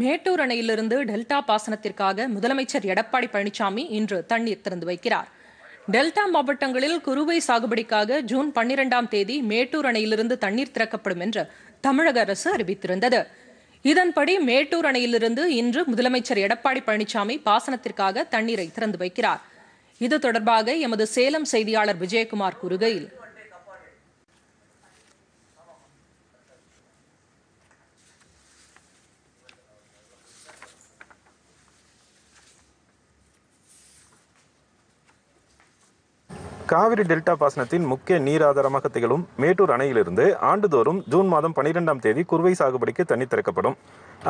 மேட்டூர் அணையிலிருந்து டெல்டா பாசனத்திற்காக முதலமைச்சர் எடப்பாடி பழனிசாமி இன்று தண்ணீர் திறந்து வைக்கிறார் டெல்டா மாவட்டங்களில் குறுவை சாகுபடிக்காக ஜூன் பன்னிரெண்டாம் தேதி மேட்டூர் அணையிலிருந்து தண்ணீர் திறக்கப்படும் என்று தமிழக அரசு அறிவித்திருந்தது இதன்படி மேட்டூர் அணையிலிருந்து இன்று முதலமைச்சர் எடப்பாடி பழனிசாமி பாசனத்திற்காக தண்ணீரை திறந்து வைக்கிறார் இது தொடர்பாக எமது சேலம் செய்தியாளர் விஜயகுமார் கூறுகையில் காவிரி டெல்டா பாசனத்தின் முக்கிய நீர் ஆதாரமாக திகழும் மேட்டூர் அணையிலிருந்து ஆண்டுதோறும் ஜூன் மாதம் பனிரெண்டாம் தேதி குறுவை சாகுபடிக்கு தண்ணி திறக்கப்படும்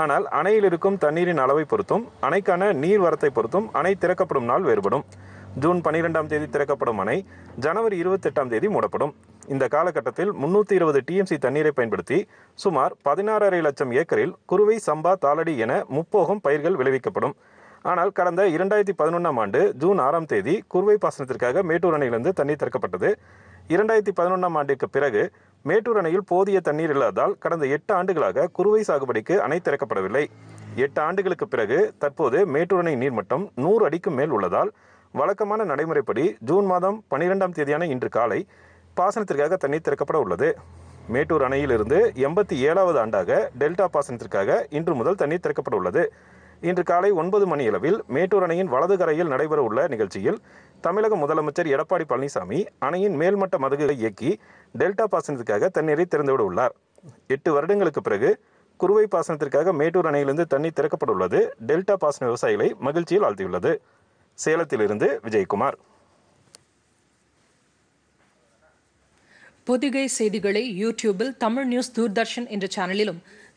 ஆனால் அணையில் இருக்கும் தண்ணீரின் அளவை பொறுத்தும் அணைக்கான நீர் வரத்தை பொறுத்தும் அணை திறக்கப்படும் நாள் வேறுபடும் ஜூன் பனிரெண்டாம் தேதி திறக்கப்படும் அணை ஜனவரி இருபத்தெட்டாம் தேதி மூடப்படும் இந்த காலகட்டத்தில் முன்னூத்தி இருபது டிஎம்சி தண்ணீரை பயன்படுத்தி சுமார் பதினாறரை லட்சம் ஏக்கரில் குறுவை சம்பா தாளடி என முப்போகம் பயிர்கள் விளைவிக்கப்படும் ஆனால் கடந்த இரண்டாயிரத்தி பதினொன்றாம் ஆண்டு ஜூன் ஆறாம் தேதி குறுவை பாசனத்திற்காக மேட்டூர் அணையிலிருந்து தண்ணீர் திறக்கப்பட்டது இரண்டாயிரத்தி பதினொன்றாம் ஆண்டுக்கு பிறகு மேட்டூர் அணையில் போதிய தண்ணீர் இல்லாதால் கடந்த எட்டு ஆண்டுகளாக குறுவை சாகுபடிக்கு அணை திறக்கப்படவில்லை எட்டு ஆண்டுகளுக்கு பிறகு தற்போது மேட்டூர் அணை நீர்மட்டம் நூறு அடிக்கும் மேல் உள்ளதால் வழக்கமான நடைமுறைப்படி ஜூன் மாதம் பனிரெண்டாம் தேதியான இன்று காலை பாசனத்திற்காக தண்ணீர் திறக்கப்பட உள்ளது மேட்டூர் அணையிலிருந்து எண்பத்தி ஏழாவது ஆண்டாக டெல்டா பாசனத்திற்காக இன்று முதல் தண்ணீர் திறக்கப்பட உள்ளது இன்று காலை ஒன்பது மணியளவில் மேட்டூர் அணையின் வலது கரையில் நடைபெறவுள்ள நிகழ்ச்சியில் தமிழக முதலமைச்சர் எடப்பாடி பழனிசாமி அணையின் மேல்மட்ட மதகுகளை இயக்கி டெல்டா பாசனத்துக்காக தண்ணீரை திறந்துவிட உள்ளார் எட்டு வருடங்களுக்கு பிறகு குறுவை பாசனத்திற்காக மேட்டூர் அணையிலிருந்து தண்ணீர் திறக்கப்பட்டுள்ளது டெல்டா பாசன விவசாயிகளை மகிழ்ச்சியில் ஆழ்த்தியுள்ளது சேலத்திலிருந்து விஜயகுமார் பொதிகை செய்திகளை யூடியூபில் தமிழ் நியூஸ் தூர்தர்ஷன் என்ற சேனலிலும்